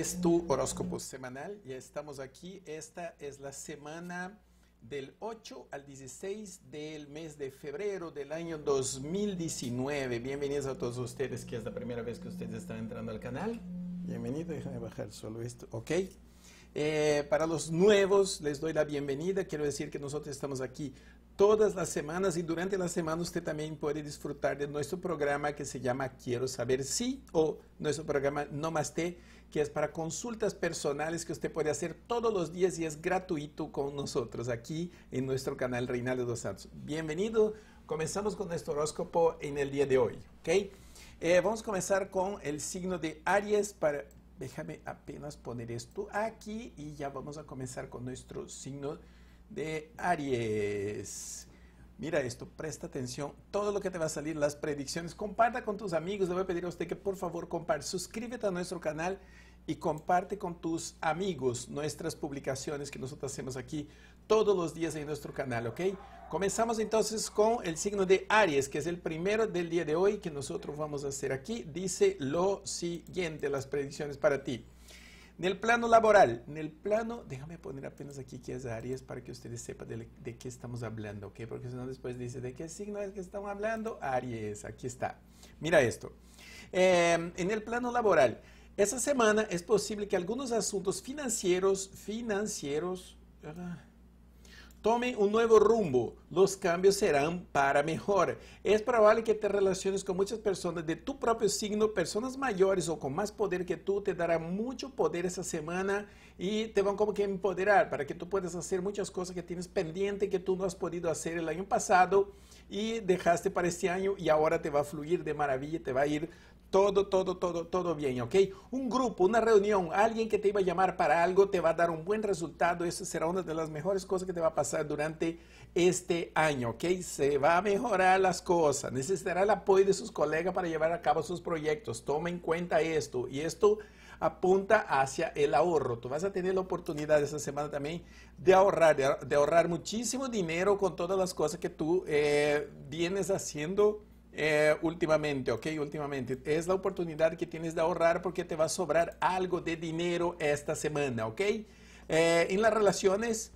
es tu horóscopo semanal. Ya estamos aquí. Esta es la semana del 8 al 16 del mes de febrero del año 2019. Bienvenidos a todos ustedes, que es la primera vez que ustedes están entrando al canal. Bienvenido, déjame bajar solo esto. Ok. Eh, para los nuevos, les doy la bienvenida. Quiero decir que nosotros estamos aquí todas las semanas y durante la semana usted también puede disfrutar de nuestro programa que se llama Quiero saber si o nuestro programa Nomaste, que es para consultas personales que usted puede hacer todos los días y es gratuito con nosotros aquí en nuestro canal Reinaldo dos Santos. Bienvenido, comenzamos con nuestro horóscopo en el día de hoy, ¿ok? Eh, vamos a comenzar con el signo de Aries para... Déjame apenas poner esto aquí y ya vamos a comenzar con nuestro signo de Aries. Mira esto, presta atención, todo lo que te va a salir, las predicciones, comparta con tus amigos, le voy a pedir a usted que por favor comparte, suscríbete a nuestro canal y comparte con tus amigos nuestras publicaciones que nosotros hacemos aquí todos los días en nuestro canal, ¿ok? Comenzamos entonces con el signo de Aries, que es el primero del día de hoy que nosotros vamos a hacer aquí. Dice lo siguiente, las predicciones para ti. En el plano laboral, en el plano, déjame poner apenas aquí que es Aries para que ustedes sepan de, qué estamos hablando, ¿ok? Porque si no después dice, ¿de qué signo es que estamos hablando? Aries, aquí está. Mira esto. Em, en el plano laboral, Esa semana es posible que algunos asuntos financieros, financieros, Tome un nuevo rumbo, los cambios serán para mejor. Es probable que te relaciones con muchas personas de tu propio signo, personas mayores o con más poder que tú, te dará mucho poder esa semana y te van como que empoderar para que tú puedas hacer muchas cosas que tienes pendiente que tú no has podido hacer el año pasado y dejaste para este año y ahora te va a fluir de maravilla, te va a ir todo, todo, todo, todo bien, ¿ok? Un grupo, una reunión, alguien que te iba a llamar para algo te va a dar un buen resultado. Eso será una de las mejores cosas que te va a pasar durante este año, ¿ok? Se va a mejorar las cosas. Necesitará el apoyo de sus colegas para llevar a cabo sus proyectos. Toma en cuenta esto. Y esto apunta hacia el ahorro. Tú vas a tener la oportunidad esta semana también de ahorrar, de, ahorrar muchísimo dinero con todas las cosas que tú eh, vienes haciendo. Eh, últimamente, ok, últimamente. Es la oportunidad que tienes de ahorrar porque te va a sobrar algo de dinero esta semana, ok. Eh, en las relaciones,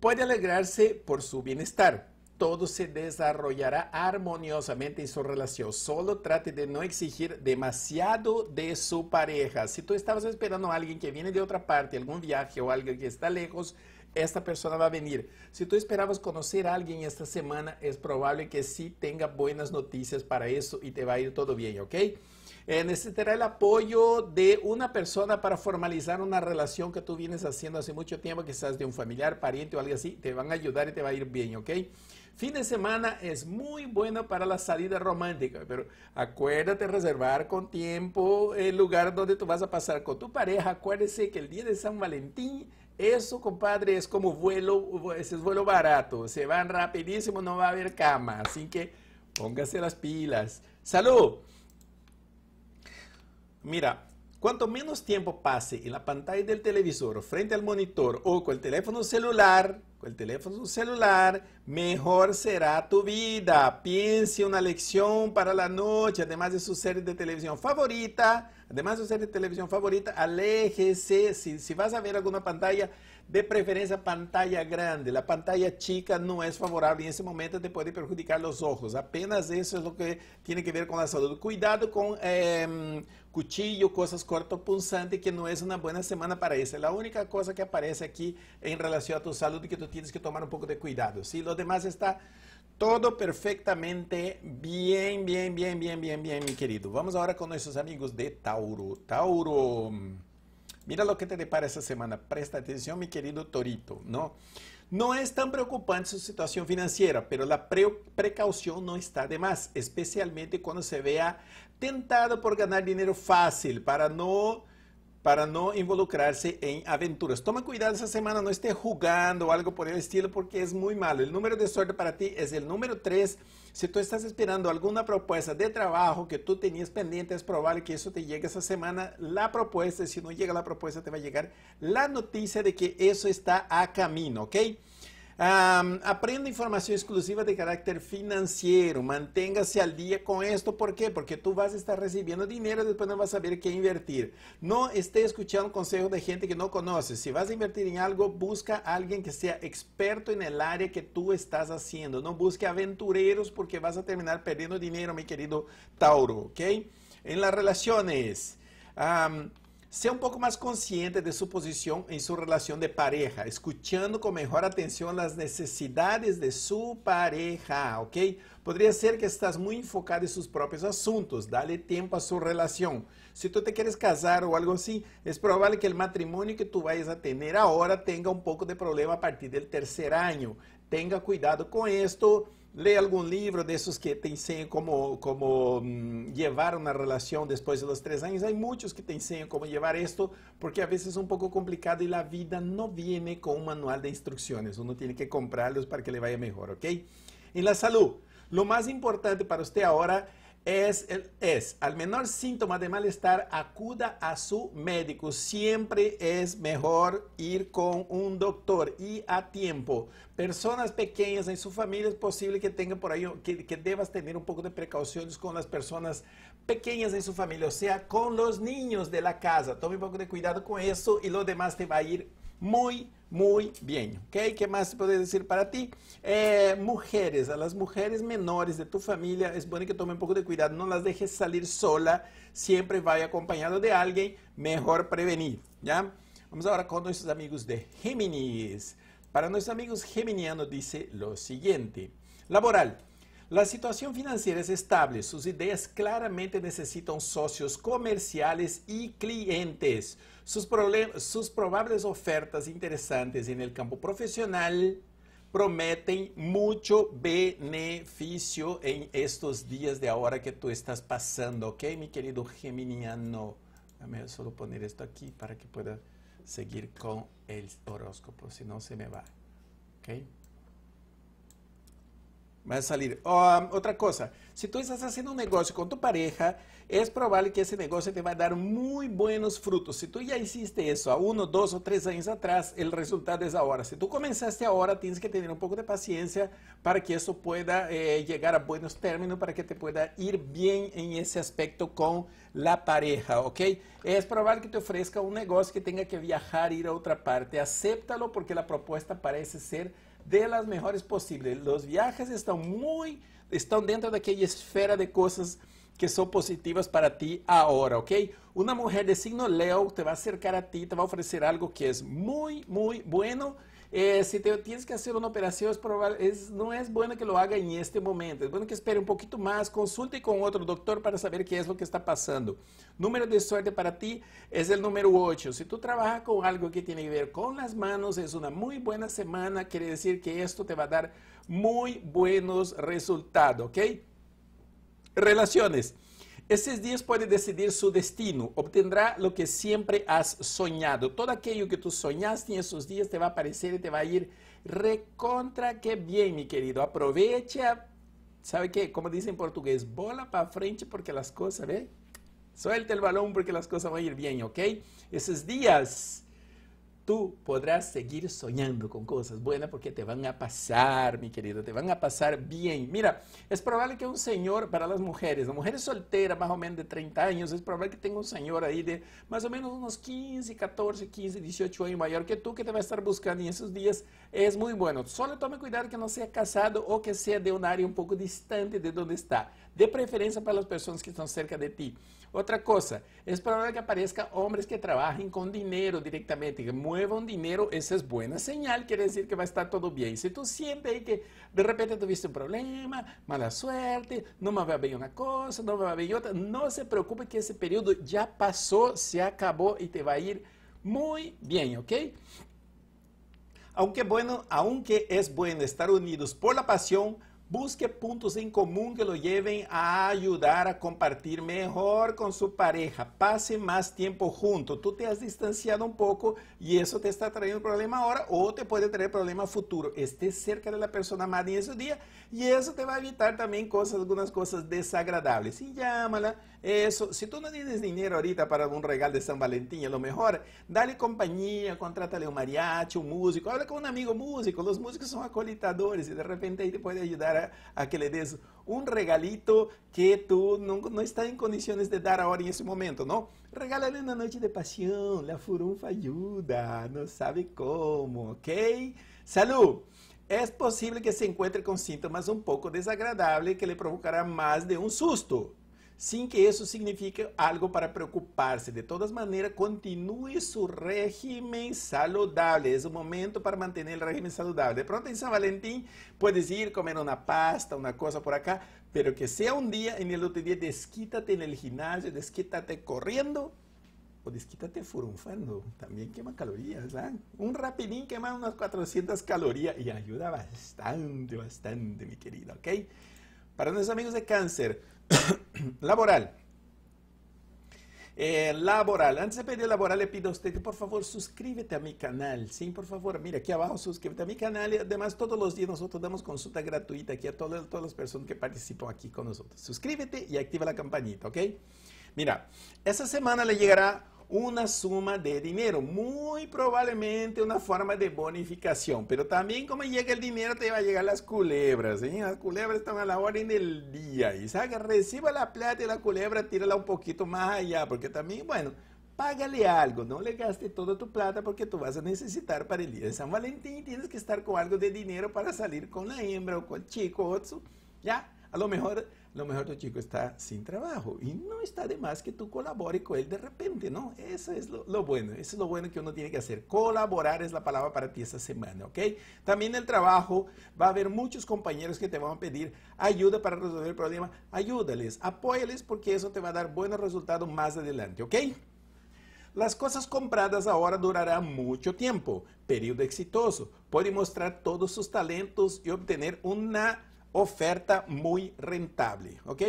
puede alegrarse por su bienestar todo se desarrollará armoniosamente en su relación. Solo trate de no exigir demasiado de su pareja. Si tú estabas esperando a alguien que viene de otra parte, algún viaje o alguien que está lejos, esta persona va a venir. Si tú esperabas conocer a alguien esta semana, es probable que sí tenga buenas noticias para eso y te va a ir todo bien, ¿ok? Eh, necesitará el apoyo de una persona para formalizar una relación que tú vienes haciendo hace mucho tiempo, quizás de un familiar, pariente o algo así. Te van a ayudar y te va a ir bien, ¿ok? Fin de semana es muy bueno para la salida romántica, pero acuérdate reservar con tiempo el lugar donde tú vas a pasar con tu pareja. Acuérdese que el día de San Valentín, eso, compadre, es como vuelo, ese es vuelo barato. Se van rapidísimo, no va a haber cama. Así que póngase las pilas. ¡Salud! Mira, Cuanto menos tiempo pase en la pantalla del televisor frente al monitor o con el teléfono celular, con el teléfono celular, mejor será tu vida. Piense una lección para la noche, además de su serie de televisión favorita, además de su serie de televisión favorita, aléjese, si vas a ver alguna pantalla, de preferência pantalla grande. a pantalla chica não é favorável en ese momento, te pode perjudicar os olhos Apenas isso é o que tem que ver com a saúde Cuidado com eh, cuchillo, coisas cortopunzantes, que não é uma boa semana para é a única coisa que aparece aqui em relação a tu salud que tu tens que tomar um pouco de cuidado. sim ¿sí? demais demás está todo perfectamente bem bem bem bem bem bem meu querido. Vamos agora con nuestros amigos de Tauro. Tauro. Mira lo que te depara esta semana. Presta atención, mi querido Torito, ¿no? No es tan preocupante su situación financiera, pero la precaución no está de más, especialmente cuando se vea tentado por ganar dinero fácil para no para no involucrarse en aventuras. Toma cuidado esa semana, no esté jugando o algo por el estilo porque es muy malo. El número de suerte para ti es el número 3. Si tú estás esperando alguna propuesta de trabajo que tú tenías pendiente, es probable que eso te llegue esa semana. La propuesta, si no llega la propuesta, te va a llegar la noticia de que eso está a camino, ¿ok? aprenda información exclusiva de carácter financiero. Manténgase al día con esto. ¿Por qué? Porque tú vas a estar recibiendo dinero y después no vas a saber qué invertir. No esté escuchando consejos de gente que no conoces. Si vas a invertir en algo, busca a alguien que sea experto en el área que tú estás haciendo. No busque aventureros porque vas a terminar perdiendo dinero, mi querido Tauro. ¿Ok? En las relaciones. Sea un poco más consciente de su posición en su relación de pareja, escuchando con mejor atención las necesidades de su pareja, ¿ok? Podría ser que estás muy enfocado en sus propios asuntos, dale tiempo a su relación. Si tú te quieres casar o algo así, es probable que el matrimonio que tú vayas a tener ahora tenga un poco de problema a partir del tercer año. Tenga cuidado con esto lee algún libro de esos que te enseñan cómo mm, llevar una una relación después los tres años. Hay muchos que te enseñan cómo llevar esto porque a veces es un poco complicado y la vida no viene con un manual de instrucciones. Uno tiene que comprarlos para que le vaya mejor, ok? En la salud, lo más importante para usted ahora es, es al menor síntoma de malestar, acuda a su médico. Siempre es mejor ir con un doctor y a tiempo. Personas pequeñas en su familia es posible que tenga por ahí, que, que debas tener un poco de precauciones con las personas pequeñas en su familia, o sea, con los niños de la casa. Tome un poco de cuidado con eso y lo demás te va a ir muy, muy bien. ¿Ok? ¿Qué más te puede decir para ti? Eh, mujeres, a las mujeres menores de tu familia es bueno que tomen un poco de cuidado. No las dejes salir sola. Siempre vaya acompañado de alguien. Mejor prevenir. ¿Ya? Vamos ahora con nuestros amigos de Géminis. Para nuestros amigos Geminiano dice lo siguiente. Laboral. La situación financiera es estable, sus ideas claramente necesitan socios comerciales y clientes. Sus, sus probables ofertas interesantes en el campo profesional prometen mucho beneficio en estos días de ahora que tú estás pasando, ¿ok, mi querido Geminiano? Déjame solo poner esto aquí para que pueda seguir con el horóscopo, si no se me va, ¿ok? va a salir. Um, otra cosa, si tú estás haciendo un negocio con tu pareja, es probable que ese negocio te va a dar muy buenos frutos. Si tú ya hiciste eso a uno, dos o tres años atrás, el resultado es ahora. Si tú comenzaste ahora, tienes que tener un poco de paciencia para que eso pueda eh, llegar a buenos términos, para que te pueda ir bien en ese aspecto con la pareja, ¿ok? Es probable que te ofrezca un negocio que tenga que viajar, ir a otra parte. Acéptalo porque la propuesta parece ser de las mejores posibles. Los viajes están muy, están dentro de aquella esfera de cosas que son positivas para ti ahora, ¿ok? Una mujer de signo Leo te va a acercar a ti, te va a ofrecer algo que es muy, muy bueno eh, si te tienes que hacer una operación, es probable, es, no es bueno que lo haga en este momento. Es bueno que espere un poquito más, consulte con otro doctor para saber qué es lo que está pasando. Número de suerte para ti es el número 8. Si tú trabajas con algo que tiene que ver con las manos, es una muy buena semana. Quiere decir que esto te va a dar muy buenos resultados, ¿ok? Relaciones. Esos días puede decidir su destino. Obtendrá lo que siempre has soñado. Todo aquello que tú soñaste en esos días te va a aparecer y te va a ir recontra que bien, mi querido. Aprovecha, sabe qué? Como dicen en portugués, bola para frente porque las cosas, ¿ve? Suelta el balón porque las cosas van a ir bien, ok? Esos días... tú podrás seguir soñando con cosas buenas porque te van a pasar, mi querida, te van a pasar bien. Mira, es probable que un señor, para las mujeres, la mujer solteras más o menos de 30 años, es probable que tenga un señor ahí de más o menos unos 15, 14, 15, 18 años mayor que tú que te va a estar buscando y esos días es muy bueno. Solo tome cuidado que no sea casado o que sea de un área un poco distante de donde está. De preferencia para las personas que están cerca de ti. Otra cosa, es probable que aparezca hombres que trabajen con dinero directamente, que muevan dinero, esa es buena señal, quiere decir que va a estar todo bien. Si tú sientes que de repente tuviste un problema, mala suerte, no me va a venir una cosa, no me va venir otra, no se preocupe que ese periodo ya pasó, se acabó y te va a ir muy bien, ¿ok? Aunque bueno, aunque es bueno estar unidos por la pasión, Busque puntos en común que lo lleven a ayudar a compartir mejor con su pareja. Pase más tiempo junto. Tú te has distanciado un poco y eso te está trayendo un problema ahora o te puede traer problema futuro. Esté cerca de la persona amada en ese día y eso te va a evitar también cosas, algunas cosas desagradables. Y llámala eso, si tú no tienes dinero ahorita para un regalo de San Valentín, a lo mejor, dale compañía, contrátale un mariachi, un músico, habla con un amigo músico, los músicos son acolitadores y de repente ahí te puede ayudar a, que le des un regalito que tú no, no estás en condiciones de dar ahora en ese momento, ¿no? Regálale una noche de pasión, la furunfa ayuda, no sabe cómo, ¿ok? Salud. Es posible que se encuentre con síntomas un poco desagradables que le provocará más de un susto sin que eso signifique algo para preocuparse. De todas maneras, continúe su régimen saludable. Es un momento para mantener el régimen saludable. De pronto en San Valentín puedes ir, comer una pasta, una cosa por acá, pero que sea un día, en el otro día, desquítate en el gimnasio, desquítate corriendo o desquítate furunfando. También quema calorías, ¿ah? Un rapidín quema unas 400 calorías y ayuda bastante, bastante, mi querido, ¿ok? Para nuestros amigos de cáncer, laboral. Eh, laboral. Antes de pedir laboral, le pido a usted que por favor suscríbete a mi canal. Sí, por favor, mira aquí abajo, suscríbete a mi canal. Y además, todos los días nosotros damos consulta gratuita aquí a todas, todas las personas que participan aquí con nosotros. Suscríbete y activa la campanita, ¿ok? Mira, esta semana le llegará una suma de dinero, muy probablemente una forma de bonificación, pero también como llega el dinero te va a llegar las culebras, ¿eh? las culebras están a la orden del día, y saca, reciba la plata y la culebra tírala un poquito más allá, porque también, bueno, págale algo, no le gaste toda tu plata porque tú vas a necesitar para el día de San Valentín, tienes que estar con algo de dinero para salir con la hembra o con el chico, ¿ya? A lo mejor lo mejor tu chico está sin trabajo y no está de más que tú colabore con él de repente, ¿no? Eso es lo, bueno, eso es lo bueno que uno tiene que hacer. Colaborar es la palabra para ti esta semana, ¿ok? También el trabajo, va a haber muchos compañeros que te van a pedir ayuda para resolver el problema. Ayúdales, apóyales porque eso te va a dar buenos resultados más adelante, ¿ok? Las cosas compradas ahora durarán mucho tiempo. periodo exitoso. Puede mostrar todos sus talentos y obtener una oferta muy rentable, ¿ok?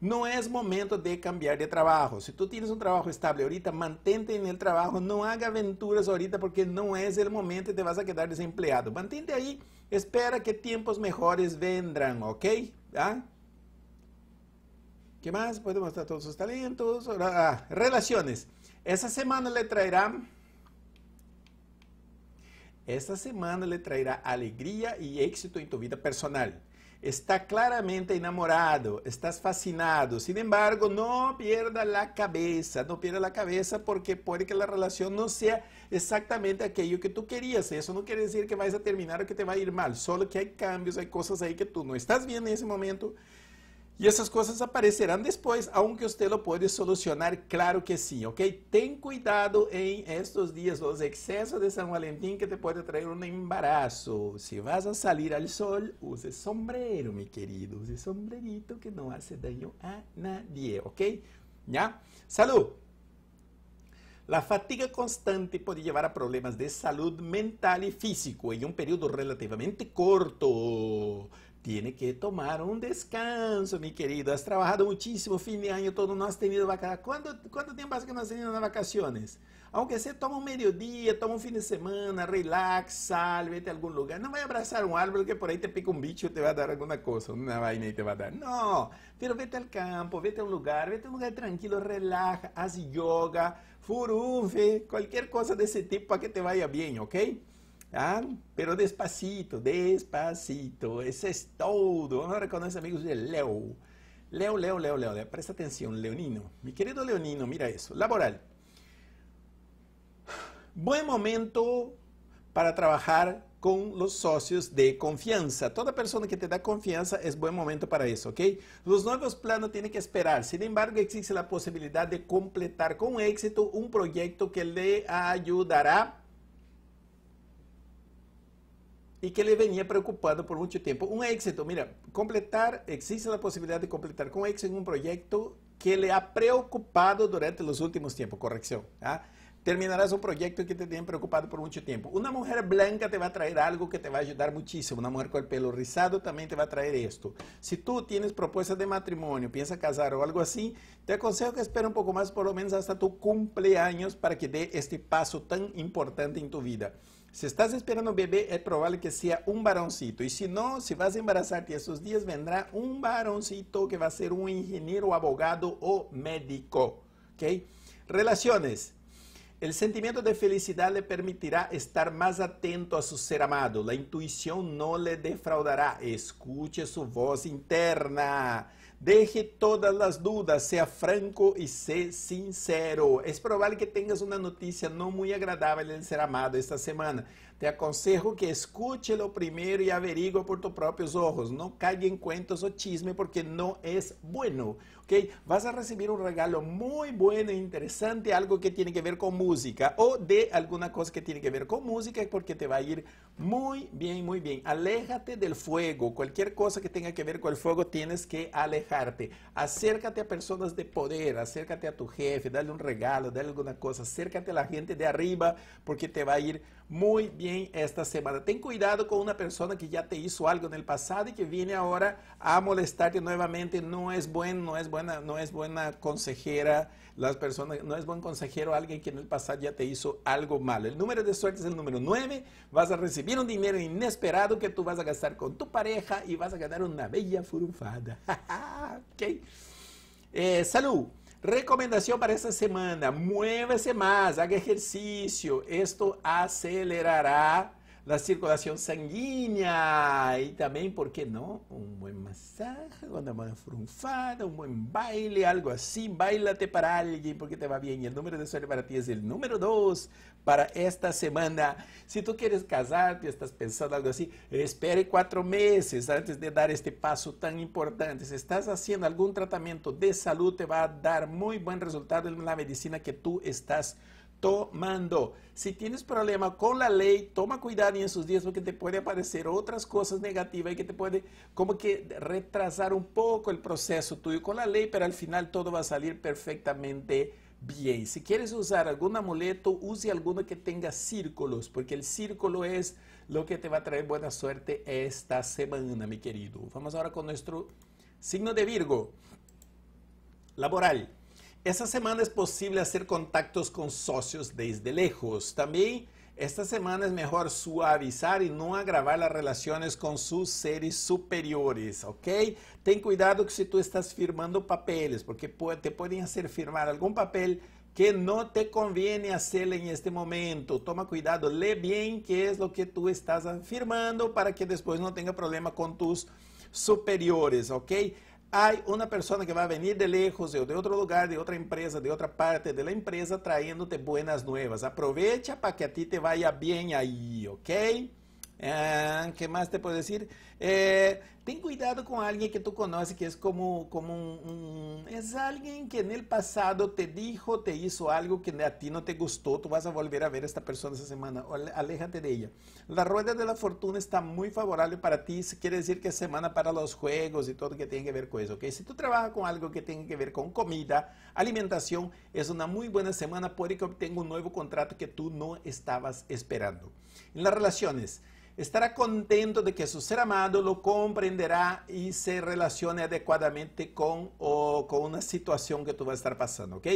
No es momento de cambiar de trabajo. Si tú tienes un trabajo estable ahorita, mantente en el trabajo. No haga aventuras ahorita porque no es el momento y te vas a quedar desempleado. Mantente ahí. Espera que tiempos mejores vendrán, ¿ok? ¿Ah? ¿Qué más? Puede mostrar todos sus talentos. Ah, relaciones. Esta semana le traerá... Esta semana le traerá alegría y éxito en tu vida personal está claramente enamorado, estás fascinado. Sin embargo, no pierda la cabeza, no pierda la cabeza porque puede que la relación no sea exactamente aquello que tú querías. Eso no quiere decir que vaya a terminar o que te va a ir mal, solo que hay cambios, hay cosas ahí que tú no estás bien en ese momento E essas coisas aparecerão depois, aunque você pode solucionar, claro que sim, ok? Tem cuidado em estes dias, os excessos de São Valentim, que te pode trazer um embaraço. Se vas a sair ao sol, use sombrero, meu querido. Use sombrerito que não hace daño a nadie, ok? Já? Salud! La fatiga constante pode levar a problemas de saúde mental e físico em um período relativamente corto. tiene que tomar un descanso, mi querido. Has trabajado muchísimo, fin de año todo, no has tenido vacaciones. ¿Cuánto, ¿Cuánto, tiempo hace que no has tenido vacaciones? Aunque sea, toma un mediodía, toma un fin de semana, relax, sal, vete a algún lugar. No vaya a abrazar un árbol que por ahí te pica un bicho y te va a dar alguna cosa, una vaina y te va a dar. No, pero vete al campo, vete a un lugar, vete a un lugar tranquilo, relaja, haz yoga, furufe, cualquier cosa de ese tipo para que te vaya bien, ¿ok? Pero despacito, despacito. Ese es todo. Vamos ahora con amigos de Leo. Leo, Leo, Leo, Leo. Presta atención, Leonino. Mi querido Leonino, mira eso. Laboral. Buen momento para trabajar con los socios de confianza. Toda persona que te da confianza es buen momento para eso, ¿ok? Los nuevos planos tienen que esperar. Sin embargo, existe la posibilidad de completar con éxito un proyecto que le ayudará y que le venía preocupando por mucho tiempo. Un éxito, mira, completar, existe la posibilidad de completar con éxito un proyecto que le ha preocupado durante los últimos tiempos, corrección. ¿ah? Terminarás un proyecto que te tiene preocupado por mucho tiempo. Una mujer blanca te va a traer algo que te va a ayudar muchísimo. Una mujer con el pelo rizado también te va a traer esto. Si tú tienes propuestas de matrimonio, piensas casar o algo así, te aconsejo que espera un poco más, por lo menos hasta tu cumpleaños, para que dé este paso tan importante en tu vida. Si estás esperando un bebé, es probable que sea un varoncito. Y si no, si vas a embarazarte esos días, vendrá un varoncito que va a ser un ingeniero, abogado o médico. ¿Okay? Relaciones. El sentimiento de felicidad le permitirá estar más atento a su ser amado. La intuición no le defraudará. Escuche su voz interna. Deje todas las dudas, sea franco y sé sincero. Es probable que tengas una noticia no muy agradable del ser amado esta semana, Te aconsejo que escuche lo primero y averigua por tus propios ojos. No caiga en cuentos o chisme porque no es bueno. Vas a recibir un regalo muy bueno e interesante, algo que tiene que ver con música o de alguna cosa que tiene que ver con música porque te va a ir muy bien, muy bien. Aléjate del fuego. Cualquier cosa que tenga que ver con el fuego tienes que alejarte. Acércate a personas de poder, acércate a tu jefe, dale un regalo, dale alguna cosa, acércate a la gente de arriba porque te va a ir muy bien esta semana. Ten cuidado con una persona que ya te hizo algo en el pasado y que viene ahora a molestarte nuevamente. No es buen, no es buena, no es buena consejera. Las personas, no es buen consejero alguien que en el pasado ya te hizo algo malo. El número de suerte es el número 9. Vas a recibir un dinero inesperado que tú vas a gastar con tu pareja y vas a ganar una bella furufada. okay. Eh, salud. Recomendación para esta semana, muévese más, haga ejercicio, esto acelerará la circulación sanguínea y también, ¿por qué no? Un buen masaje, una buena frunfada, un buen baile, algo así. Bailate para alguien porque te va bien. Y el número de suerte para ti es el número 2 para esta semana. Si tú quieres casarte, estás pensando algo así, espere cuatro meses antes de dar este paso tan importante. Si estás haciendo algún tratamiento de salud, te va a dar muy buen resultado en la medicina que tú estás tomando. Si tienes problema con la ley, toma cuidado en esos días porque te puede aparecer otras cosas negativas y que te puede como que retrasar un poco el proceso tuyo con la ley, pero al final todo va a salir perfectamente bien. Si quieres usar algún amuleto, use alguno que tenga círculos, porque el círculo es lo que te va a traer buena suerte esta semana, mi querido. Vamos ahora con nuestro signo de Virgo, laboral. Esta semana es posible hacer contactos con socios desde lejos. También esta semana es mejor suavizar y no agravar las relaciones con sus seres superiores, ¿ok? Ten cuidado que si tú estás firmando papeles, porque te pueden hacer firmar algún papel que no te conviene hacer en este momento. Toma cuidado, lee bien qué es lo que tú estás firmando para que después no tenga problema con tus superiores, ¿ok? hay una persona que va a venir de lejos, o de otro lugar, de otra empresa, de otra parte de la empresa, trayéndote buenas nuevas. Aprovecha para que a ti te vaya bien ahí, ¿ok? Ah, ¿Qué más te puedo decir? Eh, Ten cuidado con alguien que tú conoces que es como, como un, Es alguien que en el pasado te dijo, te hizo algo que a ti no te gustó. Tú vas a volver a ver a esta persona esa semana. Aléjate de ella. La rueda de la fortuna está muy favorable para ti. Quiere decir que es semana para los juegos y todo que tiene que ver con eso. ¿okay? Si tú trabajas con algo que tiene que ver con comida, alimentación, es una muy buena semana porque obtengo un nuevo contrato que tú no estabas esperando. En las relaciones estará contento de que su ser amado lo comprenderá y se relacione adecuadamente con, o, con una situación que tú vas a estar pasando, ¿ok?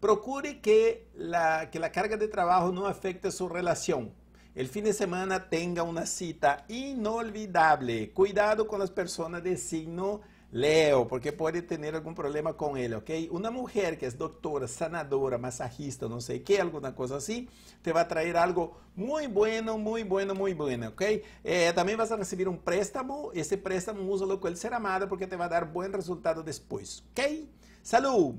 Procure que la, que la carga de trabajo no afecte su relación. El fin de semana tenga una cita inolvidable. Cuidado con las personas de signo Leo, porque puede tener algún problema con él, ¿ok? Una mujer que es doctora, sanadora, masajista, no sé qué, alguna cosa así, te va a traer algo muy bueno, muy bueno, muy bueno, ¿ok? Eh, también vas a recibir un préstamo, ese préstamo úsalo con el ser amado porque te va a dar buen resultado después, ¿ok? Salud.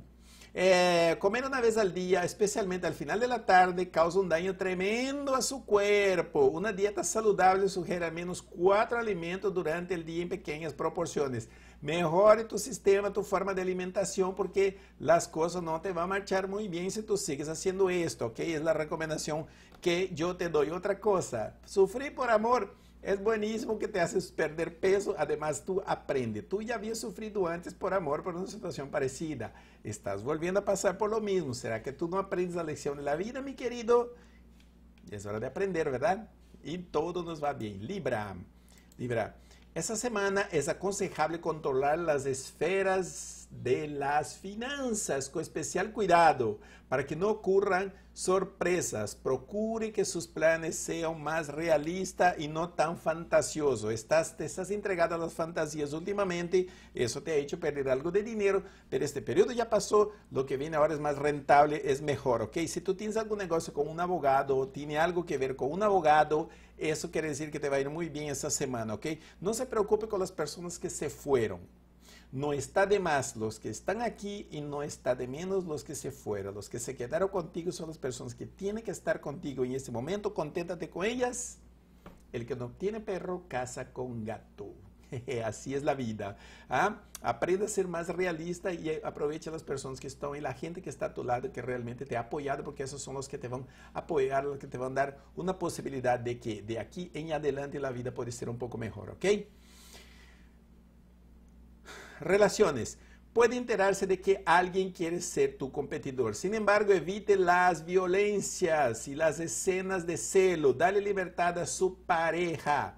Eh, comer una vez al día, especialmente al final de la tarde, causa un daño tremendo a su cuerpo. Una dieta saludable sugiere al menos cuatro alimentos durante el día en pequeñas proporciones. Mejore tu sistema, tu forma de alimentación, porque las cosas no te van a marchar muy bien si tú sigues haciendo esto, ¿ok? Es la recomendación que yo te doy. Otra cosa, sufrir por amor. Es buenísimo que te haces perder peso, además tú aprendes. Tú ya habías sufrido antes por amor, por una situación parecida. Estás volviendo a pasar por lo mismo. ¿Será que tú no aprendes la lección de la vida, mi querido? Es hora de aprender, ¿verdad? Y todo nos va bien. Libra. Libra. Esa semana es aconsejable controlar las esferas de las finanzas con especial cuidado para que no ocurran sorpresas. Procure que sus planes sean más realistas y no tan fantasiosos. Estás, te estás entregado a las fantasías últimamente, eso te ha hecho perder algo de dinero, pero este periodo ya pasó, lo que viene ahora es más rentable, es mejor, ¿ok? Si tú tienes algún negocio con un abogado o tiene algo que ver con un abogado, eso quiere decir que te va a ir muy bien esa semana, ¿ok? No se preocupe con las personas que se fueron. No está de más los que están aquí y no está de menos los que se fueron. Los que se quedaron contigo son las personas que tienen que estar contigo en este momento. Conténtate con ellas. El que no tiene perro, casa con gato. Así es la vida. ¿Ah? Aprende a ser más realista y aprovecha las personas que están y la gente que está a tu lado, que realmente te ha apoyado, porque esos son los que te van a apoyar, los que te van a dar una posibilidad de que de aquí en adelante la vida puede ser un poco mejor, ¿ok? Relaciones. Puede enterarse de que alguien quiere ser tu competidor. Sin embargo, evite las violencias y las escenas de celo. Dale libertad a su pareja.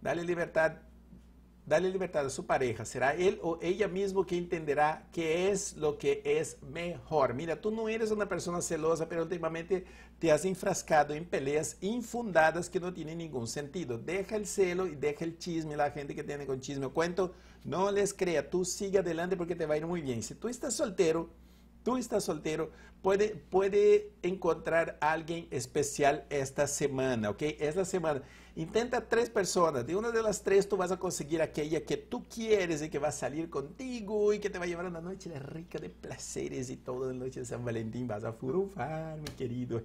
Dale libertad dale libertad a su pareja, será él o ella mismo que entenderá qué es lo que es mejor. Mira, tú no eres una persona celosa, pero últimamente te has enfrascado en peleas infundadas que no tienen ningún sentido. Deja el celo y deja el chisme, la gente que tiene con chisme cuento, no les crea, tú sigue adelante porque te va a ir muy bien. Si tú estás soltero, tú estás soltero, puede, puede encontrar a alguien especial esta semana, ¿ok? Esta semana. Intenta tres personas. De una de las tres tú vas a conseguir aquella que tú quieres y que va a salir contigo y que te va a llevar una noche rica de placeres y toda la noche de San Valentín vas a furufar, mi querido.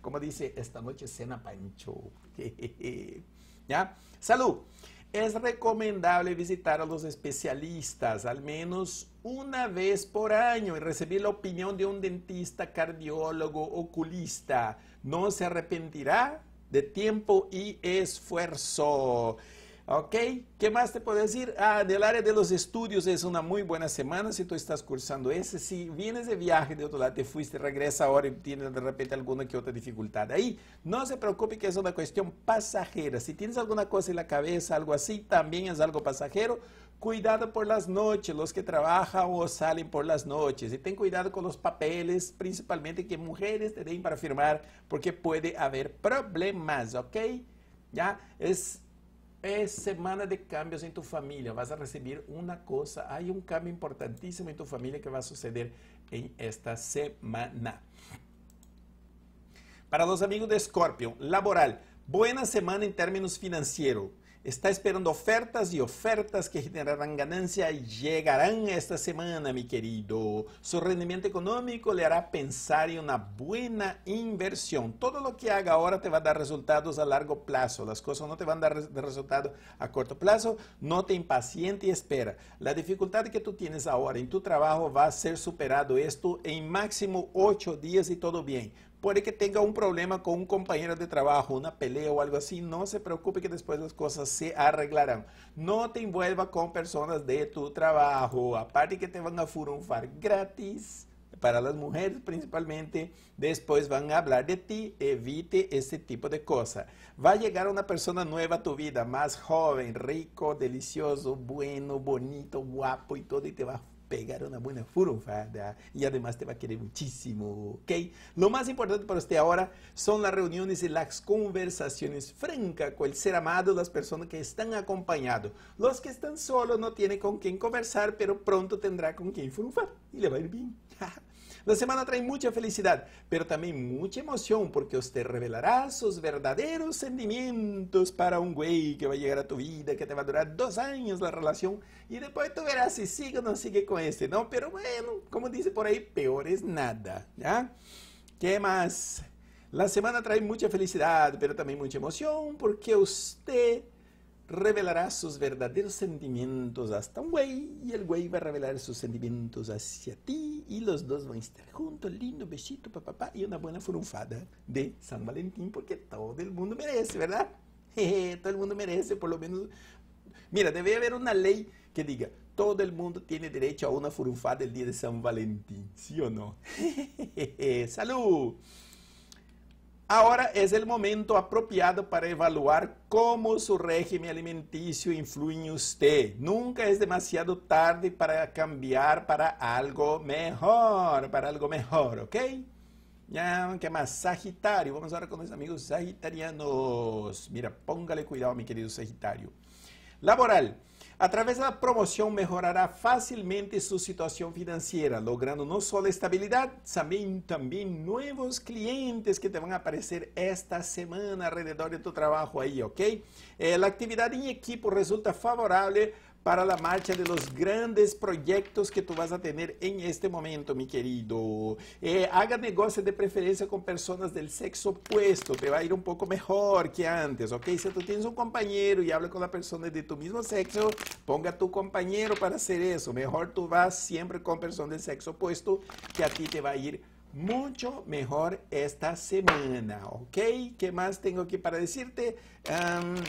Como dice, esta noche cena pancho. ¿Ya? Salud es recomendable visitar a los especialistas al menos una vez por año y recibir la opinión de un dentista, cardiólogo, oculista. No se arrepentirá de tiempo y esfuerzo. Ok, ¿qué más te puedo decir? Ah, del área de los estudios es una muy buena semana si tú estás cursando ese. Si vienes de viaje de otro lado, te fuiste, regresa ahora y tienes de repente alguna que otra dificultad. Ahí, no se preocupe que es una cuestión pasajera. Si tienes alguna cosa en la cabeza, algo así, también es algo pasajero. Cuidado por las noches, los que trabajan o salen por las noches. Y ten cuidado con los papeles, principalmente que mujeres te den para firmar, porque puede haber problemas, ¿ok? Ya, es es semana de cambios en tu familia. Vas a recibir una cosa. Hay un cambio importantísimo en tu familia que va a suceder en esta semana. Para los amigos de Escorpio, laboral. Buena semana en términos financieros está esperando ofertas y ofertas que generarán ganancia y llegarán esta semana, mi querido. Su rendimiento económico le hará pensar en una buena inversión. Todo lo que haga ahora te va a dar resultados a largo plazo. Las cosas no te van a dar resultados a corto plazo. No te impaciente y espera. La dificultad que tú tienes ahora en tu trabajo va a ser superado esto en máximo ocho días y todo bien puede que tenga un problema con un compañero de trabajo, una pelea o algo así, no se preocupe que después las cosas se arreglarán. No te envuelva con personas de tu trabajo, aparte que te van a furunfar gratis. Para las mujeres principalmente, después van a hablar de ti, evite ese tipo de cosas. Va a llegar una persona nueva a tu vida, más joven, rico, delicioso, bueno, bonito, guapo y todo, y te va a pegar una buena furufada y además te va a querer muchísimo, ¿ok? Lo más importante para usted ahora son las reuniones y las conversaciones francas con el ser amado, las personas que están acompañados. Los que están solos no tienen con quién conversar, pero pronto tendrá con quién furufar y le va a ir bien. La semana trae mucha felicidad, pero también mucha emoción porque usted revelará sus verdaderos sentimientos para un güey que va a llegar a tu vida, que te va a durar dos años la relación y después tú verás si sigue o no sigue con este, ¿no? Pero bueno, como dice por ahí, peor es nada, ¿ya? ¿Qué más? La semana trae mucha felicidad, pero también mucha emoción porque usted revelará sus verdaderos sentimientos hasta un güey y el güey va a revelar sus sentimientos hacia ti y los dos van a estar juntos, lindo besito, papá, y una buena furunfada de San Valentín porque todo el mundo merece, ¿verdad? Jeje, todo el mundo merece, por lo menos. Mira, debe haber una ley que diga, todo el mundo tiene derecho a una furufada el día de San Valentín, ¿sí o no? salud. Ahora es el momento apropiado para evaluar cómo su régimen alimenticio influye en usted. Nunca es demasiado tarde para cambiar para algo mejor, para algo mejor, ¿ok? Ya, ¿qué más? Sagitario. Vamos ahora con mis amigos sagitarianos. Mira, póngale cuidado, mi querido Sagitario. Laboral. A través da promoção melhorará facilmente sua situação financeira, logrando não só estabilidade, também, também novos clientes que te vão aparecer esta semana ao redor do trabalho aí, ok? Eh, a atividade em equipo resulta favorável para la marcha de los grandes proyectos que tú vas a tener en este momento, mi querido. Eh, haga negocios de preferencia con personas del sexo opuesto, te va a ir un poco mejor que antes, ¿ok? Si tú tienes un compañero y habla con la persona de tu mismo sexo, ponga tu compañero para hacer eso. Mejor tú vas siempre con personas del sexo opuesto, que a ti te va a ir mucho mejor esta semana, ¿ok? ¿Qué más tengo aquí para decirte?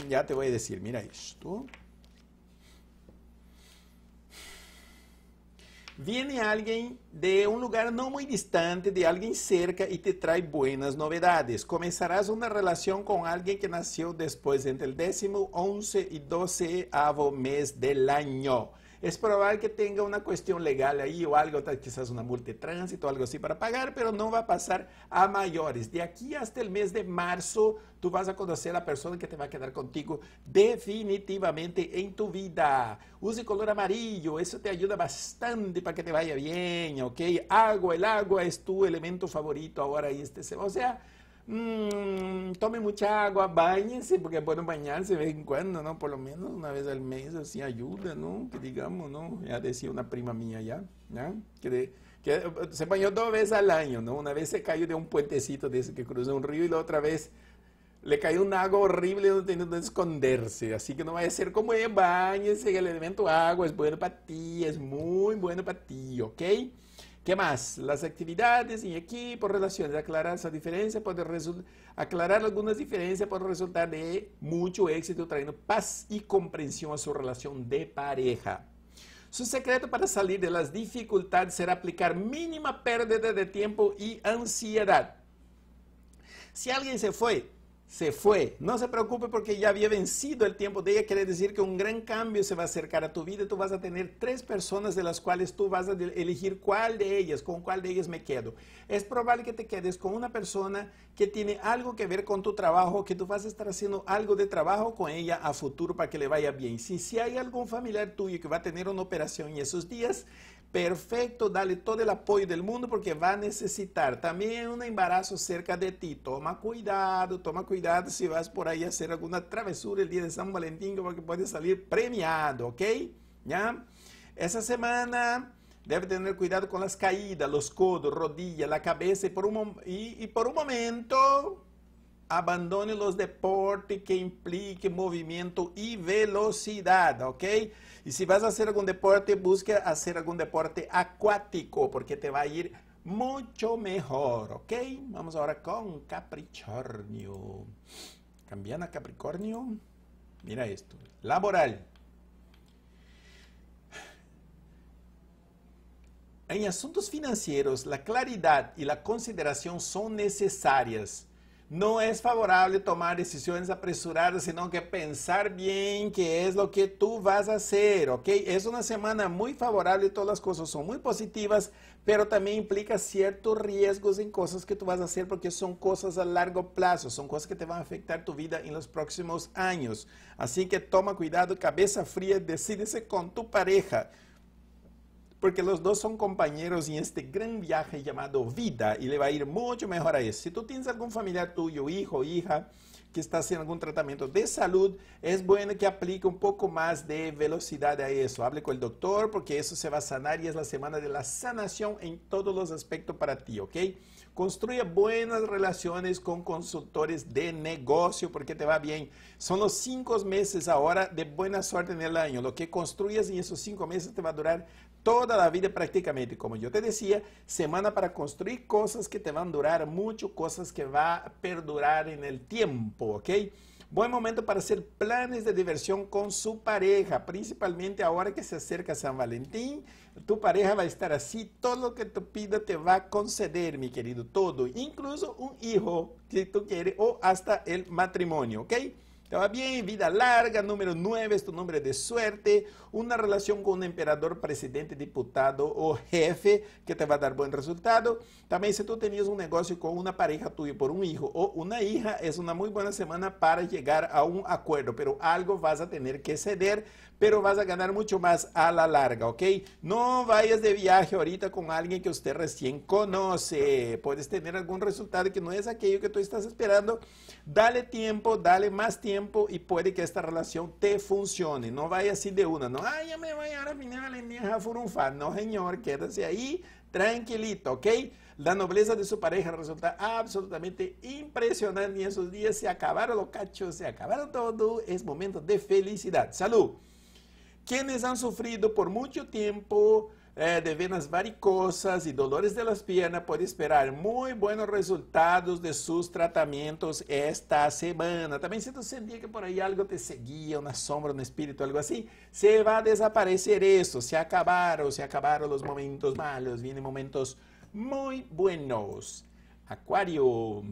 ya te voy a decir, mira esto. Viene alguém de um lugar não muito distante, de alguém cerca e te traz buenas novidades. Começarás uma relação com alguém que nasceu depois entre o décimo, onze e doceavo mês del año. es probable que tenga una cuestión legal ahí o algo, quizás una multa tránsito o algo así para pagar, pero no va a pasar a mayores. De aquí hasta el mes de marzo, tú vas a conocer a la persona que te va a quedar contigo definitivamente en tu vida. Use color amarillo, eso te ayuda bastante para que te vaya bien, ¿ok? Agua, el agua es tu elemento favorito ahora. y Este, se o sea, mmm, tome mucha agua, bañense, porque bueno bañarse de vez en cuando, ¿no? Por lo menos una vez al mes, así ayuda, ¿no? Que digamos, ¿no? Ya decía una prima mía ya, ¿ya? Que, que se bañó dos veces al año, ¿no? Una vez se cayó de un puentecito de que cruza un río y la otra vez le cayó un agua horrible no tenía donde esconderse. Así que no vaya a ser como ella, bañense, el elemento agua es bueno para ti, es muy bueno para ti, ¿ok? ¿Qué más? Las actividades en equipo, relaciones, aclarar diferencia, pues, aclarar algunas diferencias puede resultar de mucho éxito, trayendo paz y comprensión a su relación de pareja. Su secreto para salir de las dificultades será aplicar mínima pérdida de tiempo y ansiedad. Si alguien se fue, se fue. No se preocupe porque ya había vencido el tiempo de ella. Quiere decir que un gran cambio se va a acercar a tu vida. Tú vas a tener tres personas de las cuales tú vas a elegir cuál de ellas, con cuál de ellas me quedo. Es probable que te quedes con una persona que tiene algo que ver con tu trabajo, que tú vas a estar haciendo algo de trabajo con ella a futuro para que le vaya bien. Si, si hay algún familiar tuyo que va a tener una operación en esos días, Perfecto, dale todo el apoyo del mundo porque va a necesitar. También un embarazo cerca de ti. Toma cuidado, toma cuidado si vas por ahí a hacer alguna travesura el día de San Valentín porque puede salir premiado, ¿ok? ¿Ya? Esa semana debe tener cuidado con las caídas, los codos, rodillas, la cabeza por y por un momento Abandone los deportes que implique movimiento y velocidad, ¿ok? Y si vas a hacer algún deporte, busca hacer algún deporte acuático porque te va a ir mucho mejor, ¿ok? Vamos ahora con Capricornio. Cambian a Capricornio. Mira esto. Laboral. En asuntos financieros, la claridad y la consideración son necesarias no es favorable tomar decisiones apresuradas, sino que pensar bien qué es lo que tú vas a hacer, ¿ok? Es una semana muy favorable, y todas las cosas son muy positivas, pero también implica ciertos riesgos en cosas que tú vas a hacer porque son cosas a largo plazo, son cosas que te van a afectar tu vida en los próximos años. Así que toma cuidado, cabeza fría, decídese con tu pareja porque los dos son compañeros en este gran viaje llamado vida y le va a ir mucho mejor a eso. Si tú tienes algún familiar tuyo, hijo, hija, que está haciendo algún tratamiento de salud, es bueno que aplique un poco más de velocidad a eso. Hable con el doctor porque eso se va a sanar y es la semana de la sanación en todos los aspectos para ti, ¿ok? Construye buenas relaciones con consultores de negocio porque te va bien. Son los cinco meses ahora de buena suerte en el año. Lo que construyas en esos cinco meses te va a durar toda la vida prácticamente, como yo te decía, semana para construir cosas que te van a durar mucho, cosas que va a perdurar en el tiempo, ¿ok? Buen momento para hacer planes de diversión con su pareja, principalmente ahora que se acerca San Valentín. Tu pareja va a estar así, todo lo que tú pidas te va a conceder, mi querido, todo, incluso un hijo, que tú quieres, o hasta el matrimonio, ¿ok? Te va bien, vida larga, número 9 es tu nombre de suerte, una relación con un emperador, presidente, diputado o jefe que te va a dar buen resultado. También si tú tenías un negocio con una pareja tuya por un hijo o una hija, es una muy buena semana para llegar a un acuerdo, pero algo vas a tener que ceder pero vas a ganar mucho más a la larga, ¿ok? No vayas de viaje ahorita con alguien que usted recién conoce. Puedes tener algún resultado que no es aquello que tú estás esperando. Dale tiempo, dale más tiempo y puede que esta relación te funcione. No vayas así de una, no, ay, ya me voy ahora, mi a Furunfa. No, señor, quédese ahí tranquilito, ¿ok? La nobleza de su pareja resulta absolutamente impresionante y esos días se acabaron los cachos, se acabaron todo, es momento de felicidad. Salud quienes han sufrido por mucho tiempo eh, de venas varicosas y dolores de las piernas pueden esperar muy buenos resultados de sus tratamientos esta semana. También si tú sentías que por ahí algo te seguía, una sombra, un espíritu, algo así, se va a desaparecer eso. Se acabaron, se acabaron los momentos malos, vienen momentos muy buenos. Acuario.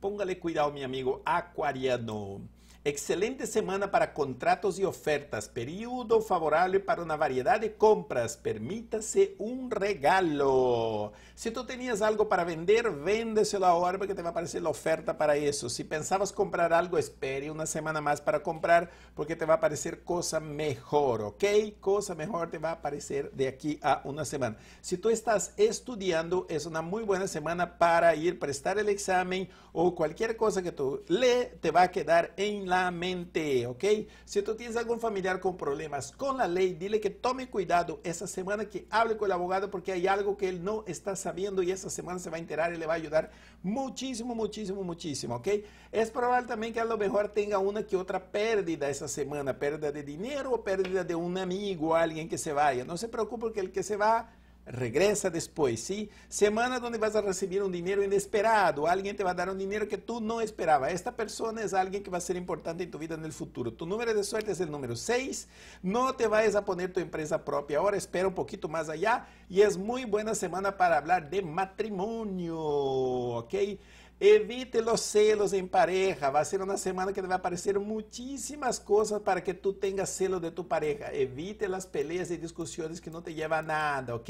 Póngale cuidado, mi amigo acuariano. Excelente semana para contratos y ofertas. Período favorable para una variedad de compras. Permítase un regalo. Si tú tenías algo para vender, véndeselo ahora porque te va a aparecer la oferta para eso. Si pensabas comprar algo, espere una semana más para comprar porque te va a aparecer cosa mejor, ¿ok? Cosa mejor te va a aparecer de aquí a una semana. Si tú estás estudiando, es una muy buena semana para ir prestar el examen o cualquier cosa que tú le te va a quedar en la mente, ¿ok? Si tú tienes algún familiar con problemas con la ley, dile que tome cuidado esa semana que hable con el abogado porque hay algo que él no está sabiendo y esa semana se va a enterar y le va a ayudar muchísimo, muchísimo, muchísimo, ¿ok? Es probable también que a lo mejor tenga una que otra pérdida esa semana, pérdida de dinero o pérdida de un amigo, alguien que se vaya. No se preocupe que el que se va regresa después, ¿sí? Semana donde vas a recibir un dinero inesperado, alguien te va a dar un dinero que tú no esperabas. Esta persona es alguien que va a ser importante en tu vida en el futuro. Tu número de suerte es el número 6. No te vayas a poner tu empresa propia ahora, espera un poquito más allá y es muy buena semana para hablar de matrimonio, ¿ok? Evite los celos en pareja. Va a ser una semana que te va a aparecer muchísimas cosas para que tú tengas celos de tu pareja. Evite las peleas y discusiones que no te llevan a nada, ¿ok?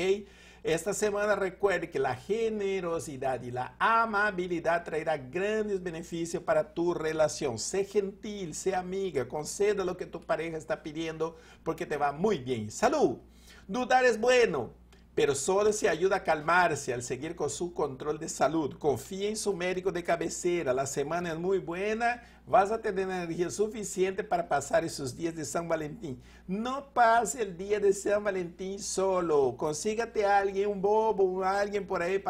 Esta semana recuerde que la generosidad y la amabilidad traerá grandes beneficios para tu relación. Sé gentil, sé amiga, conceda lo que tu pareja está pidiendo porque te va muy bien. Salud. Dudar es bueno, pero solo se ayuda a calmarse al seguir con su control de salud. Confía en su médico de cabecera. La semana es muy buena. Vas a tener energía suficiente para pasar esos días de San Valentín. No pase el día de San Valentín solo. Consígate a alguien, un bobo, alguien por ahí,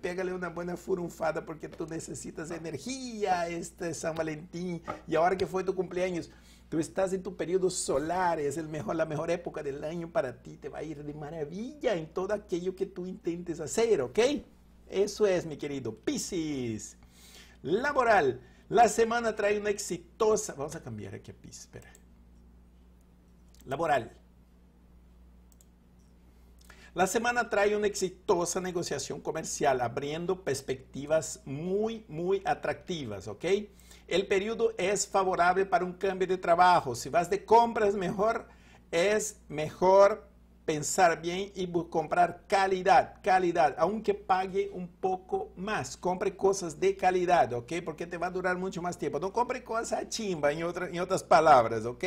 pégale una buena furunfada porque tú necesitas energía este San Valentín. Y ahora que fue tu cumpleaños. Tú estás en tu periodo solar, es el mejor, la mejor época del año para ti, te va a ir de maravilla en todo aquello que tú intentes hacer, ¿ok? Eso es, mi querido Piscis. Laboral, la semana trae una exitosa. Vamos a cambiar aquí a Piscis, espera. Laboral. La semana trae una exitosa negociación comercial, abriendo perspectivas muy, muy atractivas, ¿ok? El período es favorable para un cambio de trabajo. Si vas de compras, mejor es mejor pensar bien y comprar calidad, calidad, aunque pague un poco más. Compre cosas de calidad, ¿ok? Porque te va a durar mucho más tiempo. No compre cosas chimba, en, en otras palabras, ¿ok?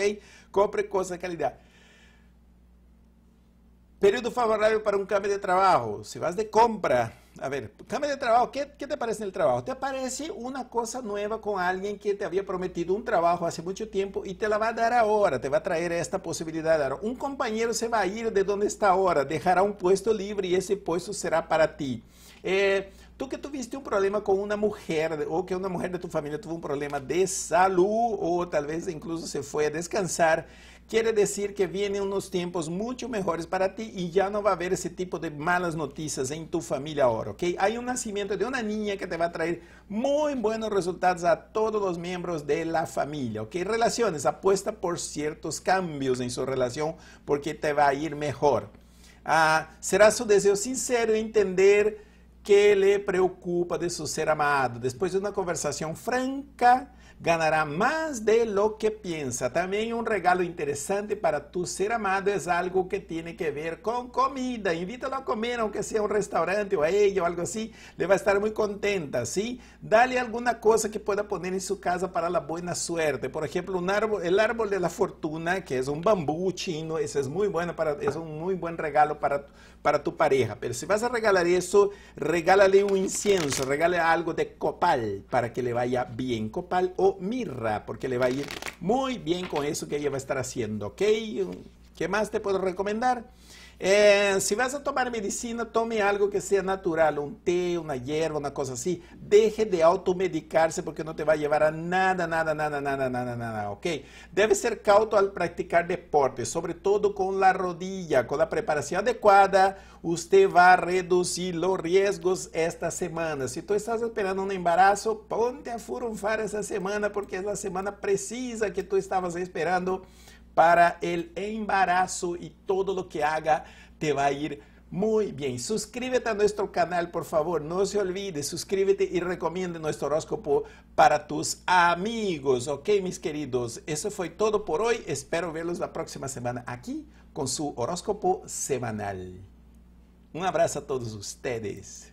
Compre cosas de calidad. Período favorable para un cambio de trabajo. Si vas de compra, a ver, cambio de trabajo, ¿Qué, te parece en el trabajo? Te aparece una cosa nueva con alguien que te había prometido un trabajo hace mucho tiempo y te la va a dar ahora, te va a traer esta posibilidad ahora. Un compañero se va a ir de donde está ahora, dejará un puesto libre y ese puesto será para ti. Eh, Tú que tuviste un problema con una mujer o que una mujer de tu familia tuvo un problema de salud o tal vez incluso se fue a descansar, quiere decir que vienen unos tiempos mucho mejores para ti y ya no va a haber ese tipo de malas noticias en tu familia ahora, ¿ok? Hay un nacimiento de una niña que te va a traer muy buenos resultados a todos los miembros de la familia, ¿ok? Relaciones, apuesta por ciertos cambios en su relación porque te va a ir mejor. Ah, será su deseo sincero entender que lhe preocupa de seu ser amado. Depois de uma conversação franca, ganará más de lo que piensa. También un regalo interesante para tu ser amado es algo que tiene que ver con comida. Invítalo a comer, aunque sea un restaurante o a ella o algo así. Le va a estar muy contenta, ¿sí? Dale alguna cosa que pueda poner en su casa para la buena suerte. Por ejemplo, un árbol, el árbol de la fortuna, que es un bambú chino. Ese es muy bueno, para, es un muy buen regalo para, para tu pareja. Pero si vas a regalar eso, regálale un incienso, regálale algo de copal para que le vaya bien. Copal o mirra, porque le va a ir muy bien con eso que ella va a estar haciendo, ¿ok? ¿Qué más te puedo recomendar? Eh, si vas a tomar medicina, tome algo que sea natural, un té, una hierba, una cosa así. Deje de automedicarse porque no te va a llevar a nada, nada, nada, nada, nada, nada, ¿ok? Debe ser cauto al practicar deporte, sobre todo con la rodilla. Con la preparación adecuada, usted va a reducir los riesgos esta semana. Si tú estás esperando un embarazo, ponte a furunfar esa semana porque es la semana precisa que tú estabas esperando para el embarazo y todo lo que haga te va a ir muy bien. Suscríbete a nuestro canal, por favor. No se olvide, suscríbete y recomiende nuestro horóscopo para tus amigos. Ok, mis queridos. Eso fue todo por hoy. Espero verlos la próxima semana aquí con su horóscopo semanal. Un abrazo a todos ustedes.